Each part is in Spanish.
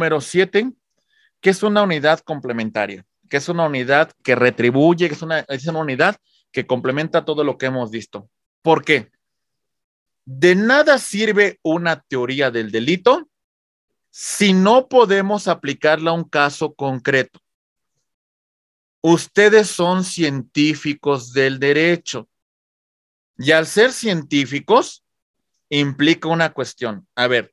número siete, que es una unidad complementaria, que es una unidad que retribuye, que es una, es una unidad que complementa todo lo que hemos visto. ¿Por qué? De nada sirve una teoría del delito si no podemos aplicarla a un caso concreto. Ustedes son científicos del derecho y al ser científicos implica una cuestión. A ver,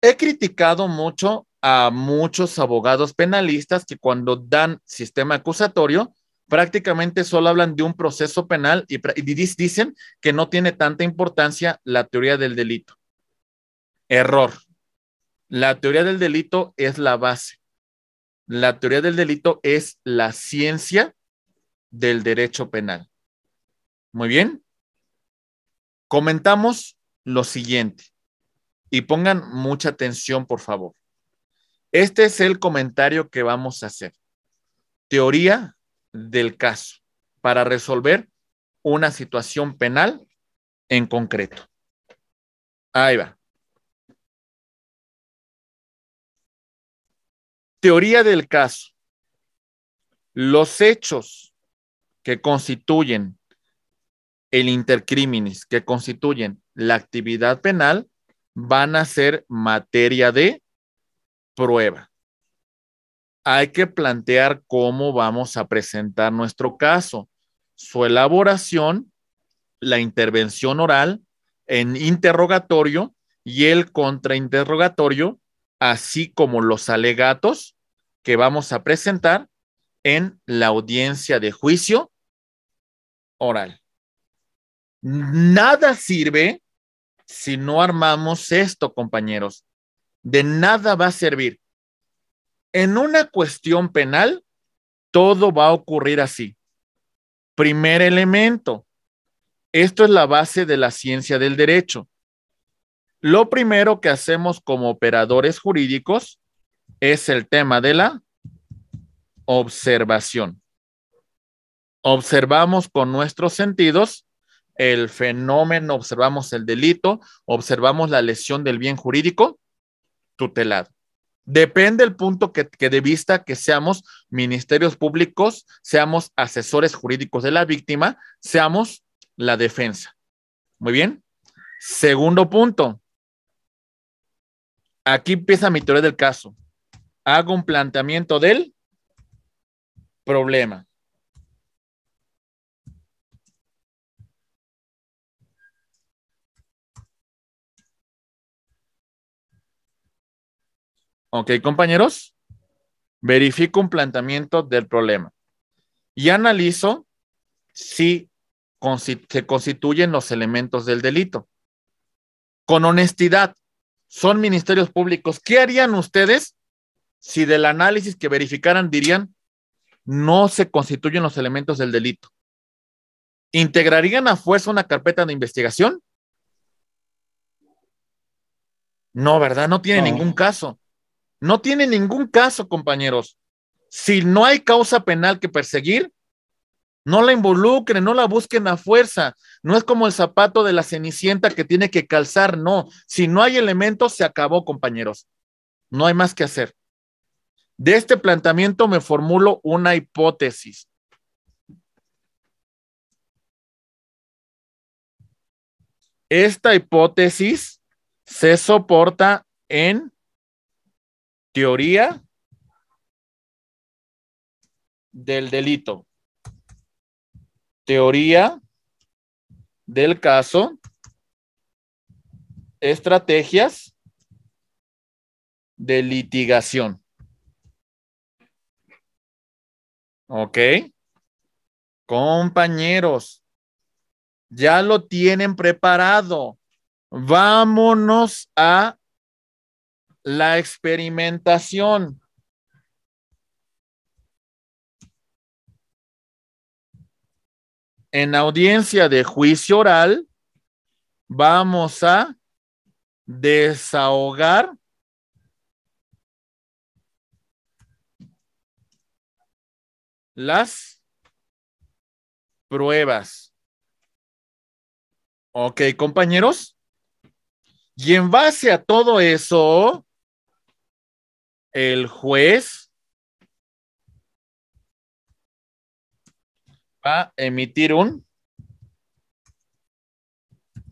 he criticado mucho a muchos abogados penalistas que cuando dan sistema acusatorio, prácticamente solo hablan de un proceso penal y, dicen que no tiene tanta importancia la teoría del delito. Error. La teoría del delito es la base. La teoría del delito es la ciencia del derecho penal. Muy bien. Comentamos lo siguiente y pongan mucha atención, por favor. Este es el comentario que vamos a hacer. Teoría del caso para resolver una situación penal en concreto. Ahí va. Teoría del caso. Los hechos que constituyen el intercriminis que constituyen la actividad penal, van a ser materia de prueba. Hay que plantear cómo vamos a presentar nuestro caso, su elaboración, la intervención oral en interrogatorio y el contrainterrogatorio, así como los alegatos que vamos a presentar en la audiencia de juicio oral. Nada sirve si no armamos esto, compañeros de nada va a servir. En una cuestión penal, todo va a ocurrir así. Primer elemento, esto es la base de la ciencia del derecho. Lo primero que hacemos como operadores jurídicos es el tema de la observación. Observamos con nuestros sentidos el fenómeno, observamos el delito, observamos la lesión del bien jurídico tutelado. Depende el punto que, que, de vista que seamos ministerios públicos, seamos asesores jurídicos de la víctima, seamos la defensa. Muy bien. Segundo punto. Aquí empieza mi teoría del caso. Hago un planteamiento del problema. Ok, compañeros. Verifico un planteamiento del problema y analizo si se constituyen los elementos del delito. Con honestidad, son ministerios públicos. ¿Qué harían ustedes si del análisis que verificaran dirían no se constituyen los elementos del delito? ¿Integrarían a fuerza una carpeta de investigación? No, ¿verdad? No tiene ningún caso. No tiene ningún caso, compañeros. Si no hay causa penal que perseguir, no la involucren, no la busquen a fuerza. No es como el zapato de la cenicienta que tiene que calzar, no. Si no hay elementos, se acabó, compañeros. No hay más que hacer. De este planteamiento me formulo una hipótesis. Esta hipótesis se soporta en teoría del delito, teoría del caso, estrategias de litigación. ¿Ok? Compañeros, ya lo tienen preparado. Vámonos a la experimentación. En audiencia de juicio oral, vamos a desahogar las pruebas. Ok, compañeros. Y en base a todo eso, el juez va a emitir un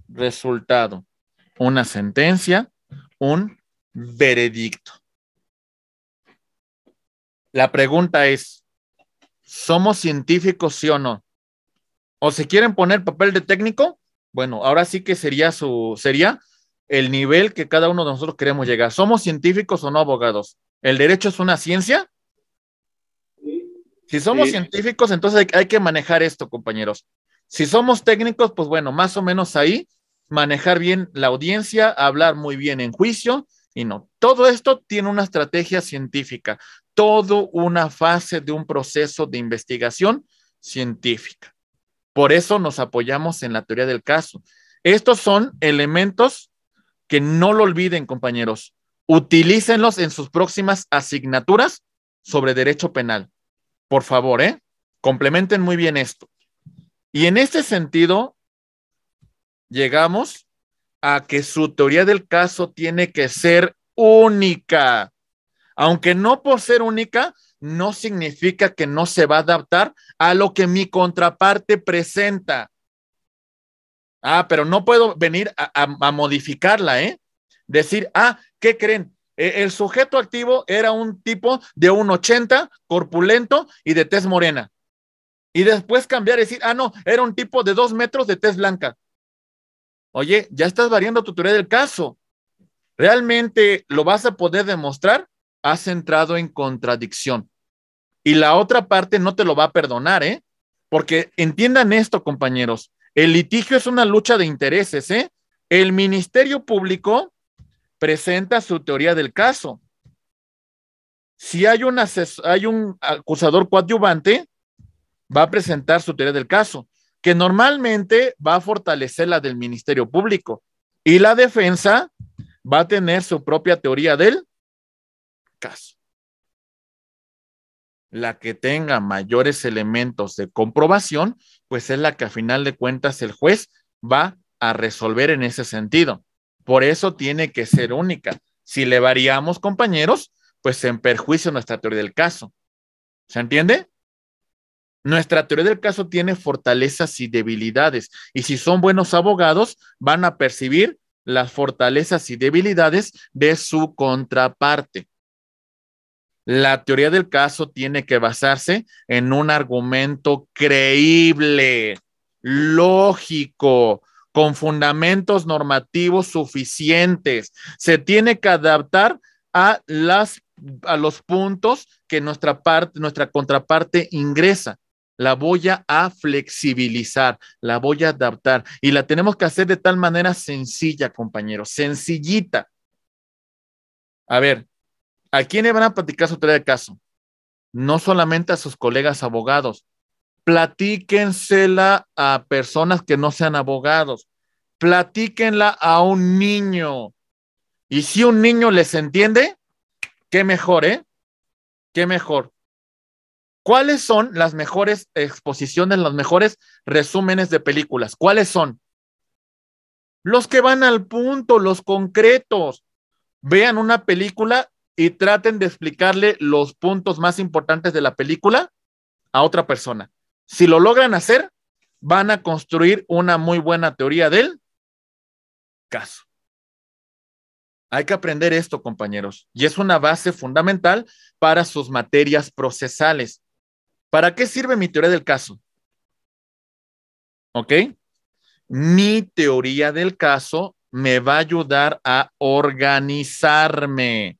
resultado, una sentencia, un veredicto. La pregunta es, ¿somos científicos sí o no? ¿O si quieren poner papel de técnico? Bueno, ahora sí que sería su sería el nivel que cada uno de nosotros queremos llegar. ¿Somos científicos o no abogados? ¿El derecho es una ciencia? Si somos científicos, entonces hay, que manejar esto, compañeros. Si somos técnicos, pues bueno, más o menos ahí, manejar bien la audiencia, hablar muy bien en juicio y no. Todo esto tiene una estrategia científica, todo una fase de un proceso de investigación científica. Por eso nos apoyamos en la teoría del caso. Estos son elementos que no lo olviden, compañeros utilícenlos en sus próximas asignaturas sobre derecho penal. Por favor, ¿eh? complementen muy bien esto. Y en este sentido, llegamos a que su teoría del caso tiene que ser única. Aunque no por ser única, no significa que no se va a adaptar a lo que mi contraparte presenta. Ah, pero no puedo venir a, a modificarla, ¿eh? decir, ah, ¿qué creen? E-, el sujeto activo era un tipo de un 80, corpulento y de tez morena. Y después cambiar y decir, ah, no, era un tipo de dos metros de tez blanca. Oye, ya estás variando tu teoría del caso. ¿Realmente lo vas a poder demostrar? Has entrado en contradicción. Y la otra parte no te lo va a perdonar, ¿eh? Porque entiendan esto, compañeros. El litigio es una lucha de intereses, ¿eh? El Ministerio Público presenta su teoría del caso. Si hay un, hay un acusador coadyuvante, va a presentar su teoría del caso, que normalmente va a fortalecer la del Ministerio Público. Y la defensa va a tener su propia teoría del caso. La que tenga mayores elementos de comprobación, pues es la que a final de cuentas el juez va a resolver en ese sentido. Por eso tiene que ser única. Si le variamos, compañeros, pues en perjuicio nuestra teoría del caso. ¿Se entiende? Nuestra teoría del caso tiene fortalezas y debilidades. Y si son buenos abogados, van a percibir las fortalezas y debilidades de su contraparte. La teoría del caso tiene que basarse en un argumento creíble, lógico, con fundamentos normativos suficientes. Se tiene que adaptar a, las, a los puntos que nuestra, parte, nuestra contraparte ingresa. La voy a flexibilizar, la voy a adaptar y la tenemos que hacer de tal manera sencilla, compañeros, sencillita. A ver, ¿a quién le van a platicar su tarea de caso? No solamente a sus colegas abogados, platíquensela a personas que no sean abogados, platíquenla a un niño. Y si un niño les entiende, qué mejor, ¿eh? Qué mejor. ¿Cuáles son las mejores exposiciones, los mejores resúmenes de películas? ¿Cuáles son? Los que van al punto, los concretos. Vean una película y traten de explicarle los puntos más importantes de la película a otra persona. Si lo logran hacer, van a construir una muy buena teoría del caso. Hay que aprender esto, compañeros, y es una base fundamental para sus materias procesales. ¿Para qué sirve mi teoría del caso? ¿Ok? Mi teoría del caso me va a ayudar a organizarme,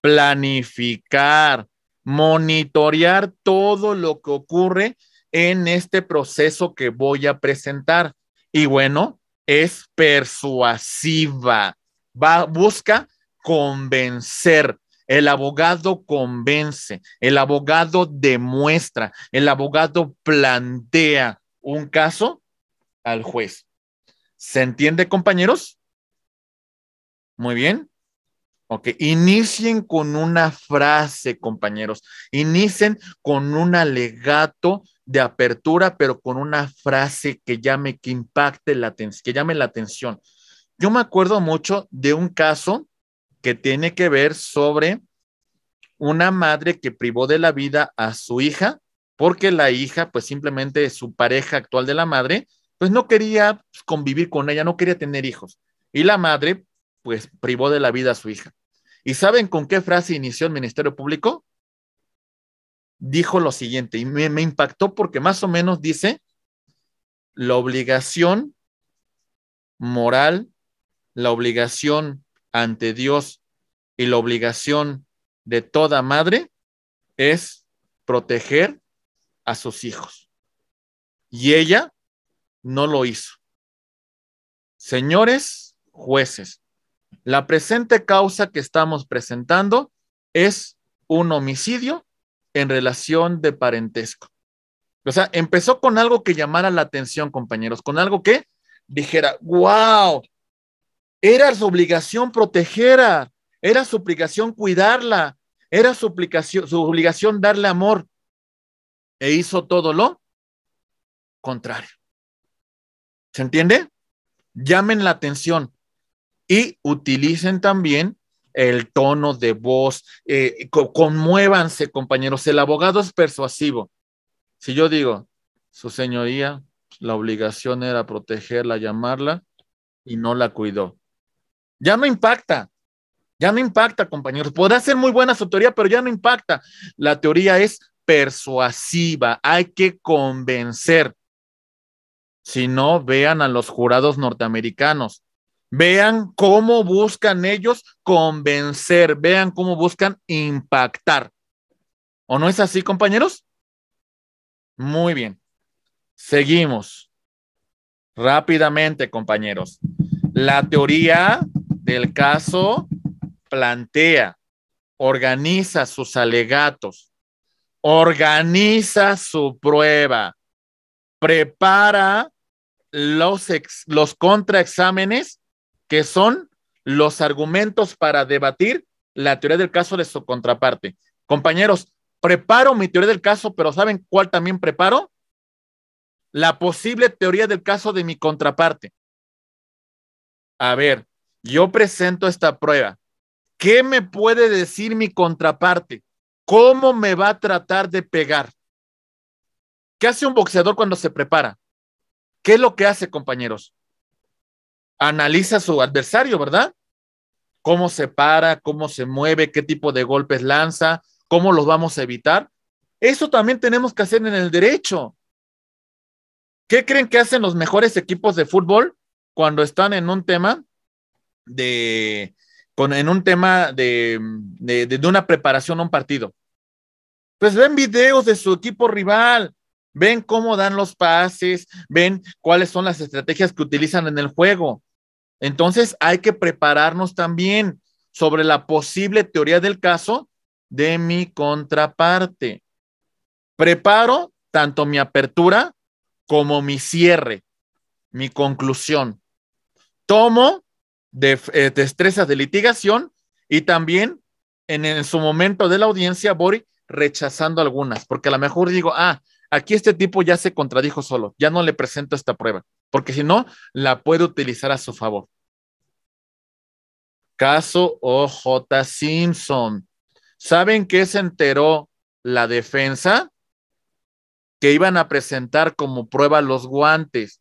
planificar, monitorear todo lo que ocurre en este proceso que voy a presentar. Y bueno, es persuasiva, va, busca convencer. El abogado convence, el abogado demuestra, el abogado plantea un caso al juez. ¿Se entiende, compañeros? Muy bien. Ok, inicien con una frase, compañeros. Inicien con un alegato de apertura, pero con una frase que llame, que impacte la atención, que llame la atención. Yo me acuerdo mucho de un caso que tiene que ver sobre una madre que privó de la vida a su hija porque la hija, pues simplemente su pareja actual de la madre, pues no quería convivir con ella, no quería tener hijos. Y la madre, pues privó de la vida a su hija. ¿Y saben con qué frase inició el Ministerio Público? dijo lo siguiente, y me, impactó porque más o menos dice la obligación moral, la obligación ante Dios y la obligación de toda madre es proteger a sus hijos. Y ella no lo hizo. Señores jueces, la presente causa que estamos presentando es un homicidio en relación de parentesco. O sea, empezó con algo que llamara la atención, compañeros, con algo que dijera, wow, era su obligación protegerla, era su obligación cuidarla, era su obligación, su obligación darle amor. E hizo todo lo contrario. ¿Se entiende? Llamen la atención y utilicen también el tono de voz, eh, conmuévanse compañeros, el abogado es persuasivo. Si yo digo, su señoría, la obligación era protegerla, llamarla, y no la cuidó. Ya no impacta, ya no impacta, compañeros. Podrá ser muy buena su teoría, pero ya no impacta. La teoría es persuasiva, hay que convencer. Si no, vean a los jurados norteamericanos. Vean cómo buscan ellos convencer, vean cómo buscan impactar. ¿O no es así, compañeros? Muy bien. Seguimos. Rápidamente, compañeros. La teoría del caso plantea, organiza sus alegatos, organiza su prueba, prepara los, los contraexámenes que son los argumentos para debatir la teoría del caso de su contraparte. Compañeros, preparo mi teoría del caso, pero ¿saben cuál también preparo? La posible teoría del caso de mi contraparte. A ver, yo presento esta prueba. ¿Qué me puede decir mi contraparte? ¿Cómo me va a tratar de pegar? ¿Qué hace un boxeador cuando se prepara? ¿Qué es lo que hace, compañeros? analiza su adversario, ¿verdad? Cómo se para, cómo se mueve, qué tipo de golpes lanza, cómo los vamos a evitar. Eso también tenemos que hacer en el derecho. ¿Qué creen que hacen los mejores equipos de fútbol cuando están en un tema de, en un tema de, una preparación a un partido? Pues ven videos de su equipo rival, ven cómo dan los pases, ven cuáles son las estrategias que utilizan en el juego. Entonces hay que prepararnos también sobre la posible teoría del caso de mi contraparte. Preparo tanto mi apertura como mi cierre, mi conclusión. Tomo de, eh, destrezas de litigación y también en, en su momento de la audiencia Bori, rechazando algunas, porque a lo mejor digo, ah, aquí este tipo ya se contradijo solo, ya no le presento esta prueba porque si no, la puede utilizar a su favor. Caso OJ Simpson. ¿Saben qué se enteró la defensa? Que iban a presentar como prueba los guantes.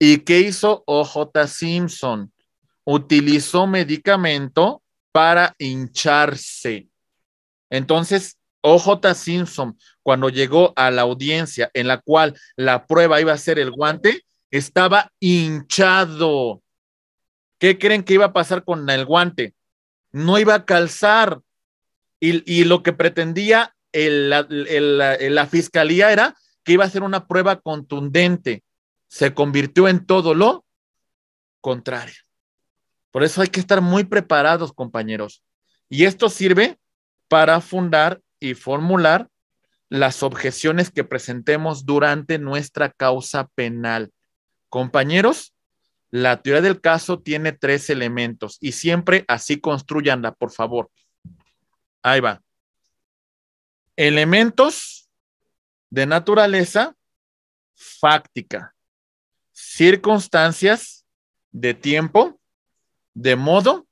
¿Y qué hizo OJ Simpson? Utilizó medicamento para hincharse. Entonces, OJ Simpson, cuando llegó a la audiencia en la cual la prueba iba a ser el guante, estaba hinchado. ¿Qué creen que iba a pasar con el guante? No iba a calzar. Y, lo que pretendía la fiscalía era que iba a ser una prueba contundente. Se convirtió en todo lo contrario. Por eso hay que estar muy preparados, compañeros. Y esto sirve para fundar y formular las objeciones que presentemos durante nuestra causa penal. Compañeros, la teoría del caso tiene tres elementos y siempre así construyanla, por favor. Ahí va. Elementos de naturaleza fáctica, circunstancias de tiempo, de modo,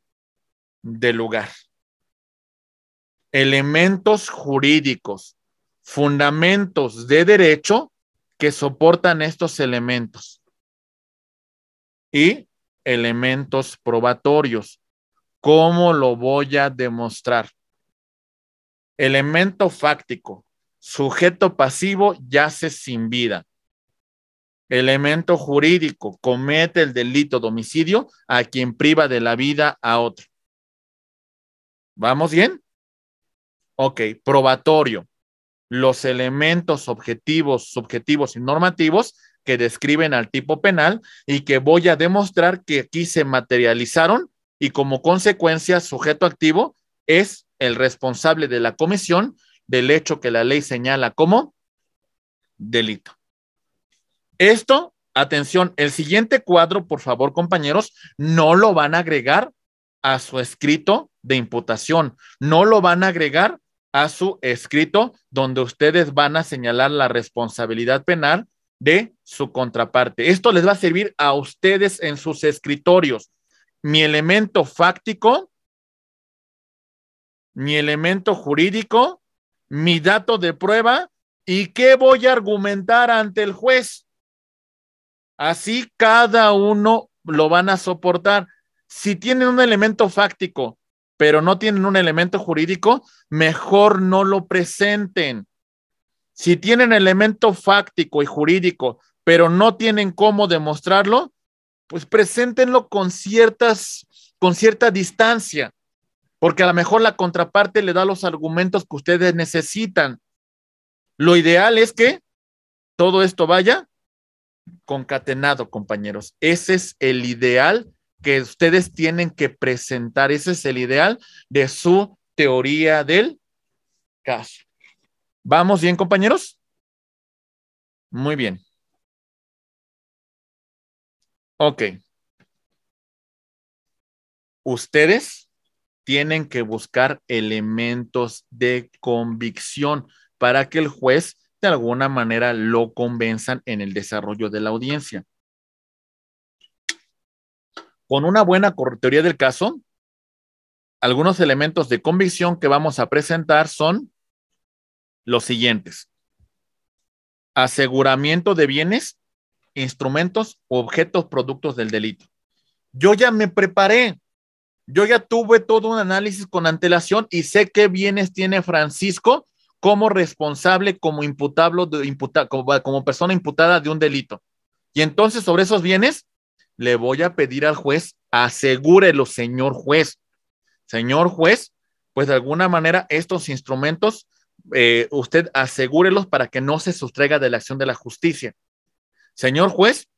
de lugar. Elementos jurídicos, fundamentos de derecho que soportan estos elementos y elementos probatorios. ¿Cómo lo voy a demostrar? Elemento fáctico. Sujeto pasivo yace sin vida. Elemento jurídico. Comete el delito de homicidio a quien priva de la vida a otro. ¿Vamos bien? Ok, probatorio. Los elementos objetivos, subjetivos y normativos que describen al tipo penal y que voy a demostrar que aquí se materializaron y como consecuencia sujeto activo es el responsable de la comisión del hecho que la ley señala como delito. Esto, atención, el siguiente cuadro, por favor, compañeros, no lo van a agregar a su escrito de imputación, no lo van a agregar a su escrito donde ustedes van a señalar la responsabilidad penal de su contraparte. Esto les va a servir a ustedes en sus escritorios. Mi elemento fáctico, mi elemento jurídico, mi dato de prueba y qué voy a argumentar ante el juez. Así cada uno lo van a soportar. Si tienen un elemento fáctico, pero no tienen un elemento jurídico, mejor no lo presenten si tienen elemento fáctico y jurídico, pero no tienen cómo demostrarlo, pues preséntenlo con ciertas, con cierta distancia, porque a lo mejor la contraparte le da los argumentos que ustedes necesitan. Lo ideal es que todo esto vaya concatenado, compañeros. Ese es el ideal que ustedes tienen que presentar. Ese es el ideal de su teoría del caso. ¿Vamos bien, compañeros? Muy bien. Ok. Ustedes tienen que buscar elementos de convicción para que el juez de alguna manera lo convenzan en el desarrollo de la audiencia. Con una buena teoría del caso, algunos elementos de convicción que vamos a presentar son los siguientes. Aseguramiento de bienes, instrumentos, objetos, productos del delito. Yo ya me preparé. Yo ya tuve todo un análisis con antelación y sé qué bienes tiene Francisco como responsable, como imputable, como, como persona imputada de un delito. Y entonces sobre esos bienes le voy a pedir al juez, asegúrelo, señor juez. Señor juez, pues de alguna manera estos instrumentos eh, usted asegúrelos para que no se sustraiga de la acción de la justicia. Señor juez,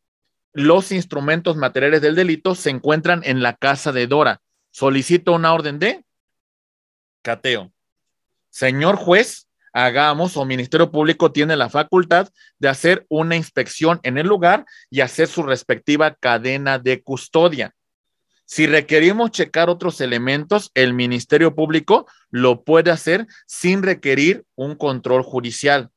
los instrumentos materiales del delito se encuentran en la casa de Dora. Solicito una orden de cateo. Señor juez, hagamos o Ministerio Público tiene la facultad de hacer una inspección en el lugar y hacer su respectiva cadena de custodia. Si requerimos checar otros elementos, el Ministerio Público lo puede hacer sin requerir un control judicial.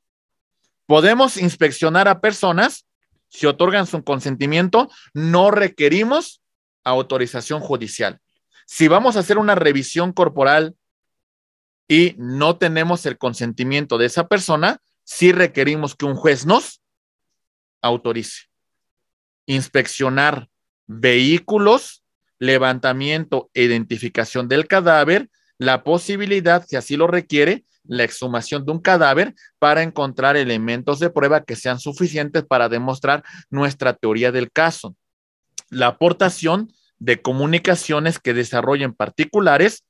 Podemos inspeccionar a personas si otorgan su consentimiento, no requerimos autorización judicial. Si vamos a hacer una revisión corporal y no tenemos el consentimiento de esa persona, sí requerimos que un juez nos autorice. Inspeccionar vehículos levantamiento e identificación del cadáver, la posibilidad, si así lo requiere, la exhumación de un cadáver para encontrar elementos de prueba que sean suficientes para demostrar nuestra teoría del caso. La aportación de comunicaciones que desarrollen particulares,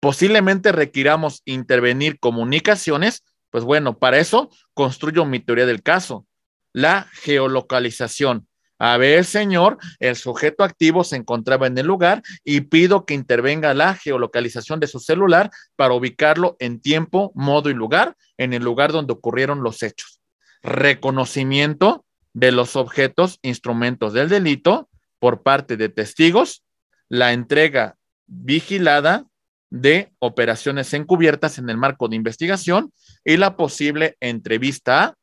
posiblemente requiramos intervenir comunicaciones, pues bueno, para eso construyo mi teoría del caso. La geolocalización. A ver, señor, el sujeto activo se encontraba en el lugar y pido que intervenga la geolocalización de su celular para ubicarlo en tiempo, modo y lugar en el lugar donde ocurrieron los hechos. Reconocimiento de los objetos, instrumentos del delito por parte de testigos, la entrega vigilada de operaciones encubiertas en el marco de investigación y la posible entrevista a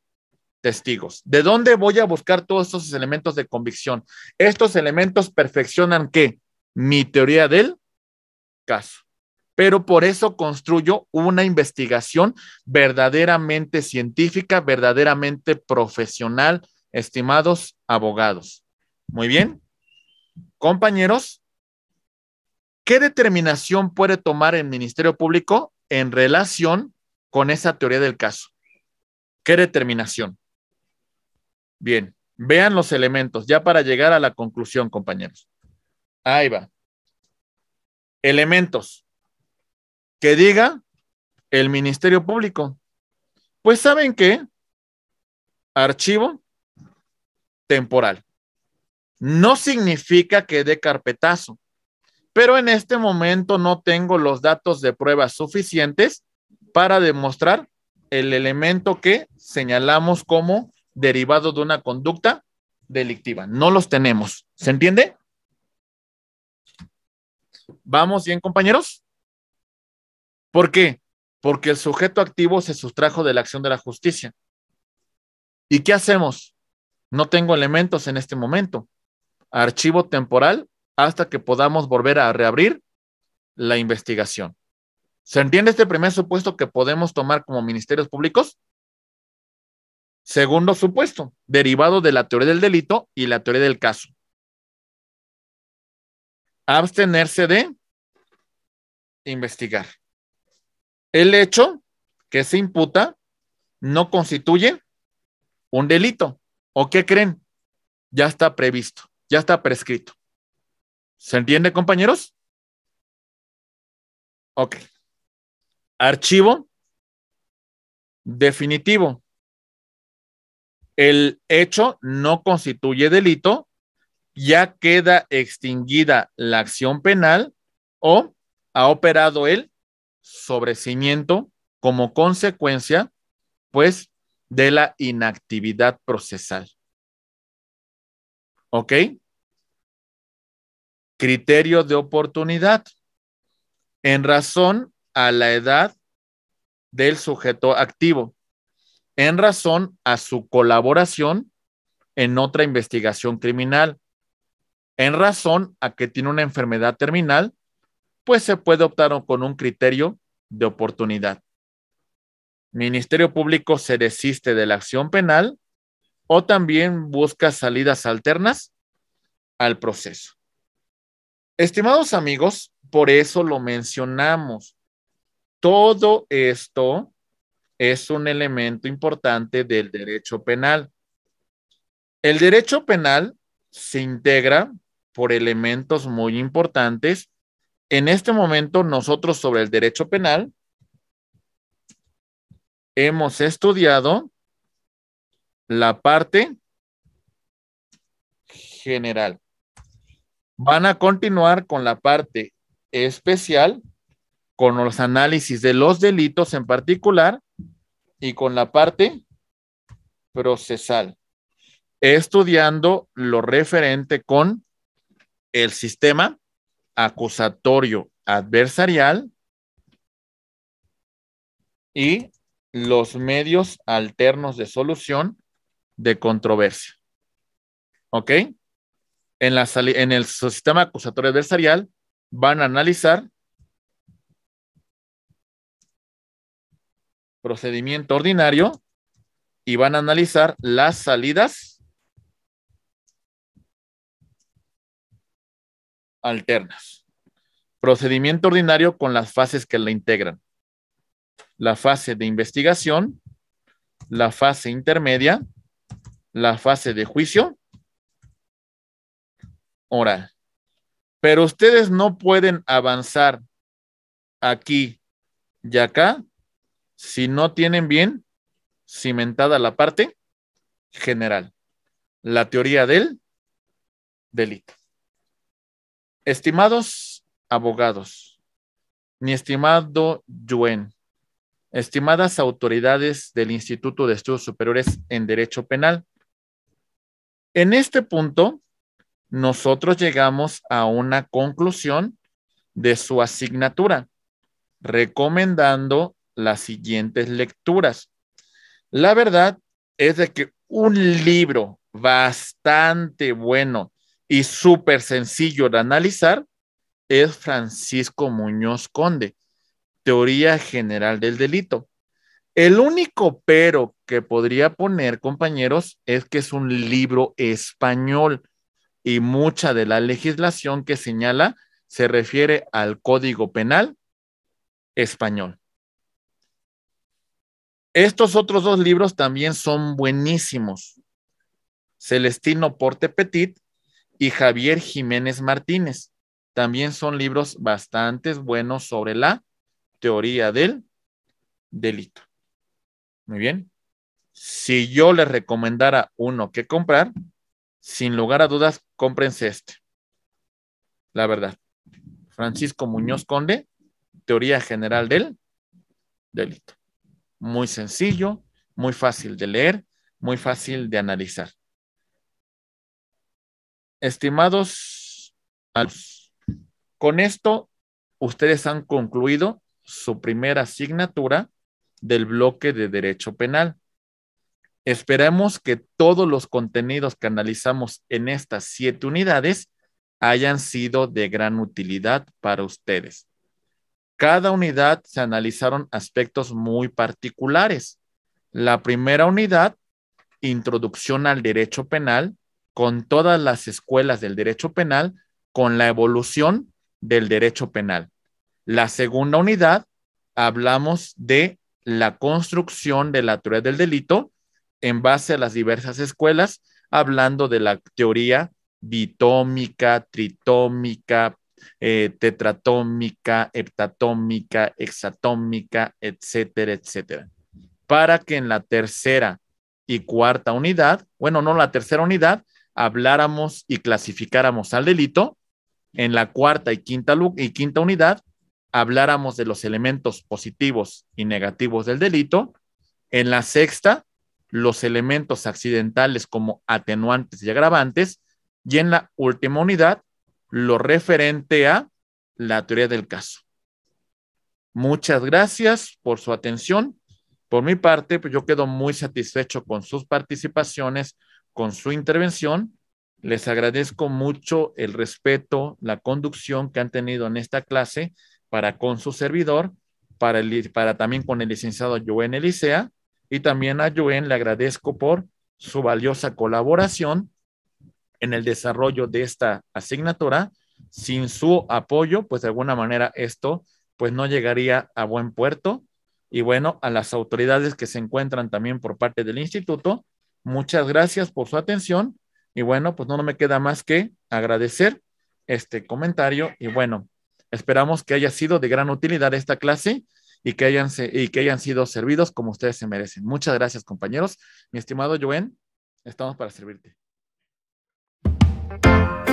testigos. ¿De dónde voy a buscar todos esos elementos de convicción? Estos elementos perfeccionan qué? Mi teoría del caso. Pero por eso construyo una investigación verdaderamente científica, verdaderamente profesional, estimados abogados. Muy bien. Compañeros, ¿qué determinación puede tomar el Ministerio Público en relación con esa teoría del caso? ¿Qué determinación? Bien, vean los elementos ya para llegar a la conclusión, compañeros. Ahí va. Elementos. Que diga el Ministerio Público. Pues saben qué? Archivo temporal. No significa que dé carpetazo, pero en este momento no tengo los datos de prueba suficientes para demostrar el elemento que señalamos como derivado de una conducta delictiva. No los tenemos. ¿Se entiende? ¿Vamos bien, compañeros? ¿Por qué? Porque el sujeto activo se sustrajo de la acción de la justicia. ¿Y qué hacemos? No tengo elementos en este momento. Archivo temporal hasta que podamos volver a reabrir la investigación. ¿Se entiende este primer supuesto que podemos tomar como ministerios públicos? Segundo supuesto, derivado de la teoría del delito y la teoría del caso. Abstenerse de investigar. El hecho que se imputa no constituye un delito. ¿O qué creen? Ya está previsto, ya está prescrito. ¿Se entiende, compañeros? Ok. Archivo definitivo el hecho no constituye delito, ya queda extinguida la acción penal o ha operado el sobrecimiento como consecuencia, pues, de la inactividad procesal. ¿Ok? Criterio de oportunidad. En razón a la edad del sujeto activo en razón a su colaboración en otra investigación criminal. En razón a que tiene una enfermedad terminal, pues se puede optar con un criterio de oportunidad. Ministerio Público se desiste de la acción penal o también busca salidas alternas al proceso. Estimados amigos, por eso lo mencionamos. Todo esto es un elemento importante del derecho penal. El derecho penal se integra por elementos muy importantes. En este momento nosotros sobre el derecho penal hemos estudiado la parte general. Van a continuar con la parte especial con los análisis de los delitos en particular y con la parte procesal, estudiando lo referente con el sistema acusatorio adversarial y los medios alternos de solución de controversia. ¿Ok? En, en el sistema acusatorio adversarial van a analizar procedimiento ordinario y van a analizar las salidas alternas. Procedimiento ordinario con las fases que la integran. La fase de investigación, la fase intermedia, la fase de juicio oral. Pero ustedes no pueden avanzar aquí y acá si no tienen bien cimentada la parte general, la teoría del delito. Estimados abogados, mi estimado Yuen, estimadas autoridades del Instituto de Estudios Superiores en Derecho Penal, en este punto nosotros llegamos a una conclusión de su asignatura, recomendando las siguientes lecturas. La verdad es de que un libro bastante bueno y súper sencillo de analizar es Francisco Muñoz Conde, Teoría General del Delito. El único pero que podría poner, compañeros, es que es un libro español y mucha de la legislación que señala se refiere al Código Penal español. Estos otros dos libros también son buenísimos. Celestino Porte Petit y Javier Jiménez Martínez. También son libros bastante buenos sobre la teoría del delito. Muy bien. Si yo les recomendara uno que comprar, sin lugar a dudas, cómprense este. La verdad. Francisco Muñoz Conde, Teoría General del Delito muy sencillo, muy fácil de leer, muy fácil de analizar. Estimados, con esto ustedes han concluido su primera asignatura del bloque de derecho penal. Esperamos que todos los contenidos que analizamos en estas siete unidades hayan sido de gran utilidad para ustedes. Cada unidad se analizaron aspectos muy particulares. La primera unidad, introducción al derecho penal, con todas las escuelas del derecho penal, con la evolución del derecho penal. La segunda unidad, hablamos de la construcción de la teoría del delito en base a las diversas escuelas, hablando de la teoría bitómica, tritómica, eh, tetratómica, heptatómica, hexatómica, etcétera, etcétera. Para que en la tercera y cuarta unidad, bueno, no la tercera unidad, habláramos y clasificáramos al delito. En la cuarta y quinta, y quinta unidad, habláramos de los elementos positivos y negativos del delito. En la sexta, los elementos accidentales como atenuantes y agravantes. Y en la última unidad, lo referente a la teoría del caso. Muchas gracias por su atención. Por mi parte, pues yo quedo muy satisfecho con sus participaciones, con su intervención. Les agradezco mucho el respeto, la conducción que han tenido en esta clase para con su servidor, para, para también con el licenciado Joen Elisea y también a Joen le agradezco por su valiosa colaboración en el desarrollo de esta asignatura. Sin su apoyo, pues de alguna manera esto pues no llegaría a buen puerto. Y bueno, a las autoridades que se encuentran también por parte del instituto, muchas gracias por su atención. Y bueno, pues no, me queda más que agradecer este comentario. Y bueno, esperamos que haya sido de gran utilidad esta clase y que hayan, y que hayan sido servidos como ustedes se merecen. Muchas gracias, compañeros. Mi estimado Joen, estamos para servirte. you